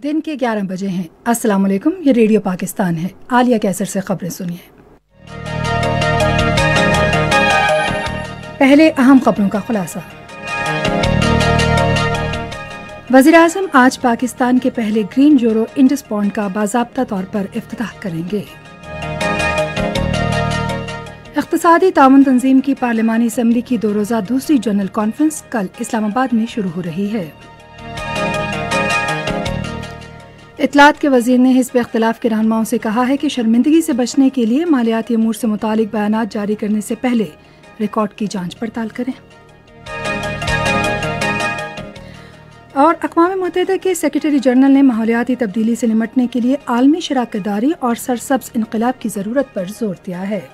दिन के 11 बजे हैं अस्सलाम वालेकुम ये रेडियो पाकिस्तान है आलिया कैसर से खबरें सुनिए पहले अहम खबरों का खुलासा वजीर अजम आज पाकिस्तान के पहले ग्रीन जोरो इंडस पॉन्ड का बाबा तौर पर अफ्ताह करेंगे इकतदी तावन तंजीम की पार्लिमानी असम्बली की दो रोज़ा दूसरी जनरल कॉन्फ्रेंस कल इस्लामाबाद में शुरू हो रही है इतलात के वजीर ने हिस्ब अख्तिलाफ के रहनुमाओं से कहा है कि शर्मिंदगी से बचने के लिए मालियाती अमूर से मुतल बयान जारी करने से पहले रिकॉर्ड की जाँच पड़ताल करें और अकवा मतहद के सेक्रेटरी जनरल ने माहौलियाती तब्दीली से निमटने के लिए आलमी शराकत दारी और सरसब्ज इनकलाब की ज़रूरत पर जोर दिया है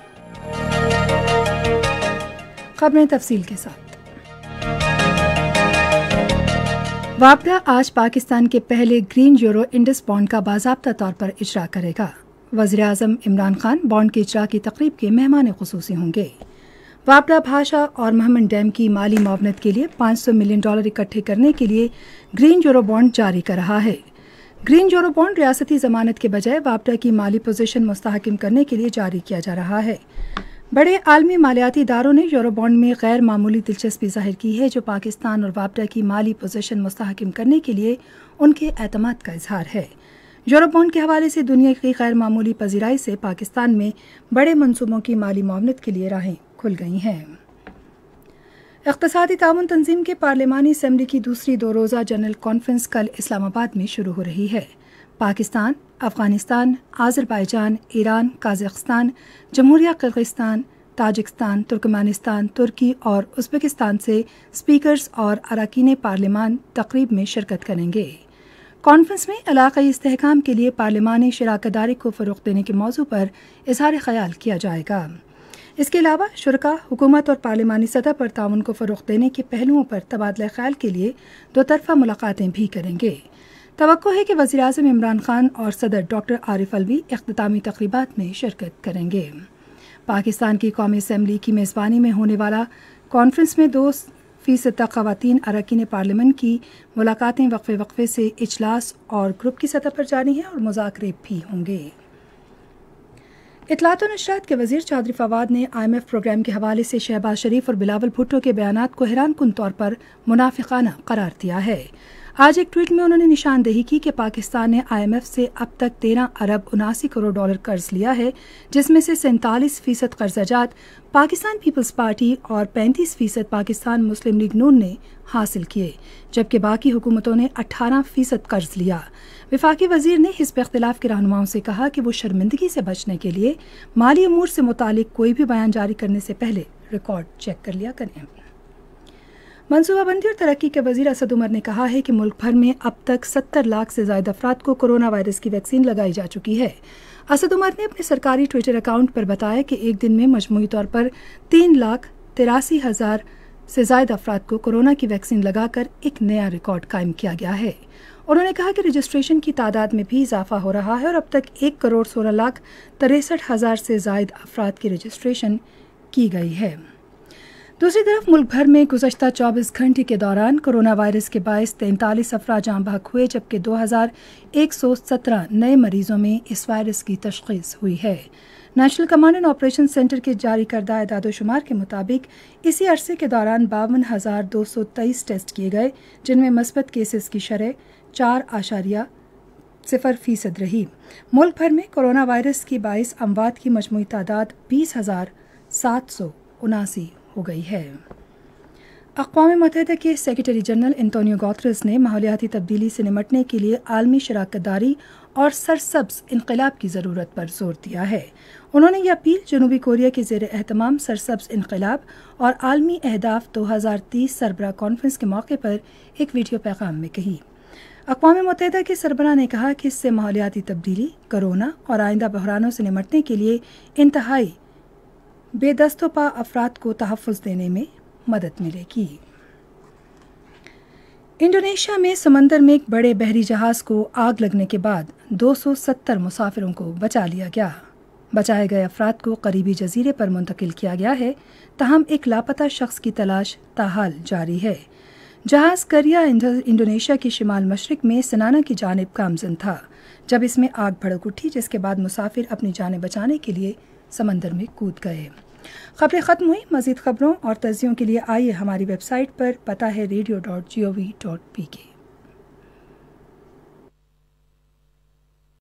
खबरें तफसील के साथ वापडा आज पाकिस्तान के पहले ग्रीन यूरो इंडस बॉन्ड का बाजाबता तौर पर इजरा करेगा वज़र अजम इमरान खान बॉन्ड के इजरा की तकरीब के मेहमान खसूसी होंगे वापडा भाषा और महमन डैम की माली मावनत के लिए 500 मिलियन डॉलर इकट्ठे करने के लिए ग्रीन यूरो बॉन्ड जारी कर रहा है ग्रीन यूरो बॉन्ड रियासती जमानत के बजाय वापडा की माली पोजीशन मुस्तकम करने के लिए जारी किया जा रहा है बड़े आलमी मालियाती इदारों ने यूरो बॉन्ड में गैर मामूली दिलचस्पी जाहिर की है जो पाकिस्तान और वापडा की माली पोजीशन मुस्तकम करने के लिए उनके अहतम का इजहार है यूरो बॉन्ड के हवाले से दुनिया की गैर मामूली पजीराई से पाकिस्तान में बड़े मनसूबों की माली मामलत के लिए राहें खुल गई हैं इकतसादी ताउन तंजीम के पार्लियामानी असम्बली की दूसरी दो रोज़ा जनरल कॉन्फ्रेंस कल इस्लामाबाद में शुरू हो रही है Pakistan Afghanistan Azerbaijan Iran Kazakhstan जमहूरिया किर्गिस्तान ताजिकस्तान तुर्कमानिस्तान तुर्की और उजबेकिस्तान से स्पीकर्स और अरकान पार्लियामान तकरीब में शिरकत करेंगे कॉन्फ्रेंस में इलाकई इसकाम के लिए पार्लियामानी शराक दारी को फ़रोग देने के मौजू पर इजहार ख्याल किया जाएगा इसके अलावा शुरा हुकूमत और पार्लिमानी सतह पर ताउन को फ़रोग देने के पहलुओं पर तबादला ख्याल के लिए दो तरफ़ा मुलाकातें भी करेंगे तो है कि वजी अजम इमरान खान और सदर डॉक्टर आरिफ अलवी अख्तामी तकरीबा में शिरकत करेंगे पाकिस्तान की कौमी असम्बली की मेज़बानी में होने वाला कॉन्फ्रेंस में दो फीसद तक खातन अरकान पार्लियामेंट की मुलाकातें वक्फे वक्फे से इजलास और ग्रुप की सतह पर जानी हैं और मुजाकरे भी होंगे इतलात नशरात के वजीर चौधरी फवाद ने आई एम एफ प्रोग्राम के हवाले से शहबाज शरीफ और बिलावल भुट्टो के बयान को हैरान कन तौर पर मुनाफिकाना करार दिया है आज एक ट्वीट में उन्होंने निशानदेही की कि पाकिस्तान ने आईएमएफ से अब तक तेरह अरब उनासी करोड़ डॉलर कर्ज लिया है जिसमें से सैंतालीस फीसद कर्जाजात पाकिस्तान पीपल्स पार्टी और पैंतीस फीसद पाकिस्तान मुस्लिम लीग नून ने हासिल किए जबकि बाकी हुकूमतों ने अट्ठारह फीसद कर्ज लिया विफाक वजीर ने हिस्ब इख्तलाफ के रहनुमाओं से कहा कि वो शर्मिंदगी से बचने के लिए माली अमूर से मुतल कोई भी बयान जारी करने से पहले रिकॉर्ड चेक कर लिया करें मनसूबाबंदी और तरक्की के वजीर असद उमर ने कहा है कि मुल्क भर में अब तक 70 लाख से ज्यादा अफराद को कोरोना वायरस की वैक्सीन लगाई जा चुकी है असद उमर ने अपने सरकारी ट्विटर अकाउंट पर बताया कि एक दिन में मजमू तौर पर तीन लाख तिरासी हज़ार से ज्यादा अफराद को कोरोना की वैक्सीन लगाकर एक नया रिकॉर्ड कायम किया गया है उन्होंने कहा कि रजिस्ट्रेशन की तादाद में भी इजाफा हो रहा है और अब तक एक करोड़ सोलह लाख तिरसठ हज़ार से ज्यादा अफराद की रजिस्ट्रेशन की गई है दूसरी तरफ मुल्क भर में गुजशत 24 घंटे के दौरान कोरोना वायरस के बायस तैंतालीस अफरा जहाँ बहक हुए जबकि 2117 नए मरीजों में इस वायरस की तशखीस हुई है national command and operation centre के जारी करदा इदादोशुमार के मुताबिक इसी अरसे के दौरान बावन हज़ार दो सौ तेईस टेस्ट किए गए जिनमें मस्बत केसेस की शरह चार आशारिया सिफर फीसद रही मुल्क भर में कोरोना वायरस की बाईस अमवात की मजमू तादाद बीस हज़ार सात सौ उनासी हो गई है अकवा मतहद के सेक्रेटरी जनरल एंतोनियो गॉथरस ने माहौलियाती तब्दीली से निमटने के लिए आलमी शराकत दारी और सरसब्स इनकलाब की ज़रूरत पर जोर दिया है उन्होंने यह अपील जनूबी कोरिया के जेर अहतमाम सरसब्स इनकलाब और आलमी अहदाफ 2030 सरबरा कॉन्फ्रेंस के मौके पर एक वीडियो पैगाम में कही अकवा मतहदा के सरबरा ने कहा कि इससे माहौलियाती तब्दीली करोना और आइंदा बहरानों से निमटने के लिए इंतहाई बेदस्तोपा अफराद को तहफ़ देने में मदद मिलेगी इंडोनेशिया में समंदर में एक बड़े बहरी जहाज़ को आग लगने के बाद 270 मुसाफिरों को बचा लिया गया बचाए गए अफराद को करीबी जजीरे पर मुंतकिल किया गया है तहम एक लापता शख्स की तलाश ताहाल जारी है जहाज़ करिया इंडोनेशिया के शिमाल मशरक में सनाना की जानब कामजन था जब इसमें आग भड़क उठी जिसके बाद मुसाफिर अपनी जानें बचाने के लिए समंदर में कूद गए खबरें ख़त्म हुई मज़ीद खबरों और तजियों के लिए आइए हमारी वेबसाइट पर पता है radio dot G O V dot P के